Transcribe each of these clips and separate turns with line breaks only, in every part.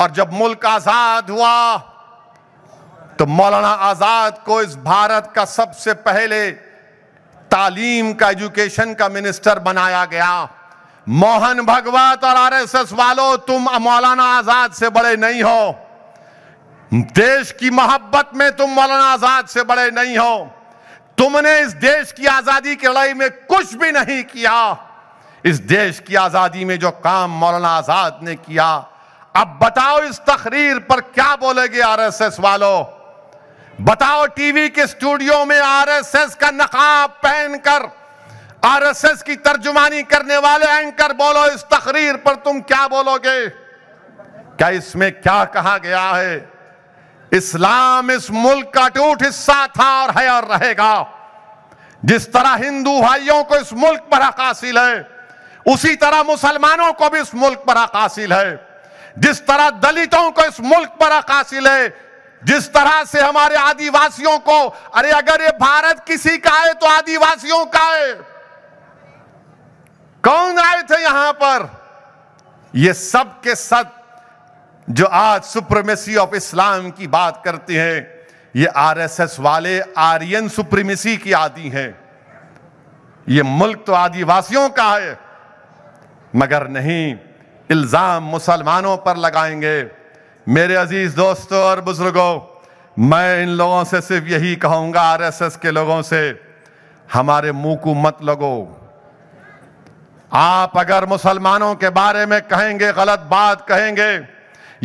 और जब मुल्क आजाद हुआ तो मौलाना आजाद को इस भारत का सबसे पहले तालीम का एजुकेशन का मिनिस्टर बनाया गया मोहन भगवत और आरएसएस वालों तुम मौलाना आजाद से बड़े नहीं हो देश की मोहब्बत में तुम मौलाना आजाद से बड़े नहीं हो तुमने इस देश की आजादी की लड़ाई में कुछ भी नहीं किया इस देश की आजादी में जो काम मौलाना आजाद ने किया अब बताओ इस तकरीर पर क्या बोलेगी आरएसएस वालों बताओ टीवी के स्टूडियो में आरएसएस का नकाब पहनकर आरएसएस की तर्जुमानी करने वाले एंकर बोलो इस तकरीर पर तुम क्या बोलोगे क्या इसमें क्या कहा गया है इस्लाम इस मुल्क का टूट हिस्सा था और है और रहेगा जिस तरह हिंदू भाइयों को इस मुल्क पर हक हासिल है उसी तरह मुसलमानों को भी इस मुल्क पर हक हासिल है जिस तरह दलितों को इस मुल्क पर हासिल है जिस तरह से हमारे आदिवासियों को अरे अगर ये भारत किसी का है तो आदिवासियों का है कौन आए थे यहां पर ये सब के सब जो आज सुप्रीमेसी ऑफ इस्लाम की बात करते हैं ये आरएसएस वाले आर्यन सुप्रीमेसी की आदि हैं ये मुल्क तो आदिवासियों का है मगर नहीं इल्ज़ाम मुसलमानों पर लगाएंगे मेरे अजीज़ दोस्तों और बुज़ुर्गों मैं इन लोगों से सिर्फ यही कहूंगा आरएसएस के लोगों से हमारे मुंह को मत लगो आप अगर मुसलमानों के बारे में कहेंगे गलत बात कहेंगे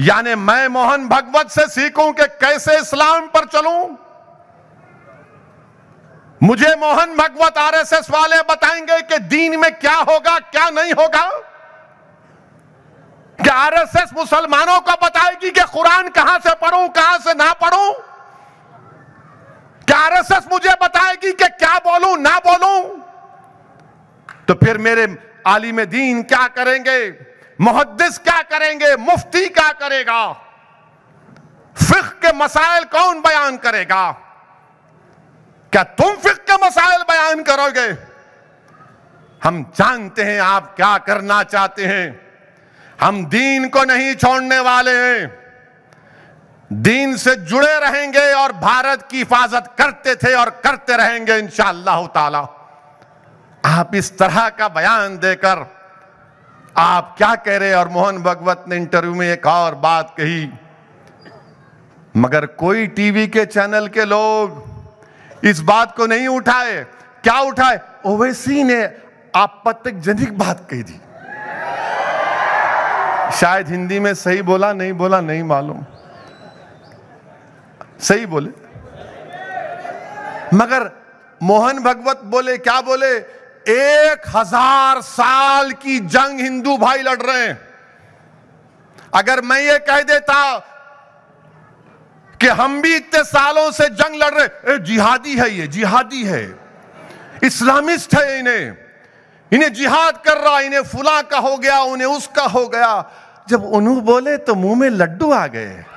यानी मैं मोहन भगवत से सीखूं कि कैसे इस्लाम पर चलूं मुझे मोहन भगवत आरएसएस वाले बताएंगे कि दीन में क्या होगा क्या नहीं होगा क्या आरएसएस मुसलमानों को बताएगी कि कुरान कहां से पढ़ू कहां से ना पढ़ू क्या आरएसएस मुझे बताएगी कि क्या बोलू ना बोलू तो फिर मेरे आलिम दीन क्या करेंगे मुहदस क्या करेंगे मुफ्ती क्या करेगा फिक के मसाइल कौन बयान करेगा क्या तुम फिक के मसाइल बयान करोगे हम जानते हैं आप क्या करना चाहते हैं हम दीन को नहीं छोड़ने वाले दीन से जुड़े रहेंगे और भारत की हिफाजत करते थे और करते रहेंगे इन ताला आप इस तरह का बयान देकर आप क्या कह रहे और मोहन भगवत ने इंटरव्यू में एक और बात कही मगर कोई टीवी के चैनल के लोग इस बात को नहीं उठाए क्या उठाए ओवैसी ने आपत्तिजनक बात कही थी शायद हिंदी में सही बोला नहीं बोला नहीं मालूम सही बोले मगर मोहन भगवत बोले क्या बोले एक हजार साल की जंग हिंदू भाई लड़ रहे हैं अगर मैं ये कह देता कि हम भी इतने सालों से जंग लड़ रहे ए, जिहादी है ये जिहादी है इस्लामिस्ट है इन्हें इन्हें जिहाद कर रहा इन्हें फुला का हो गया उन्हें उसका हो गया जब उन्हों बोले तो मुंह में लड्डू आ गए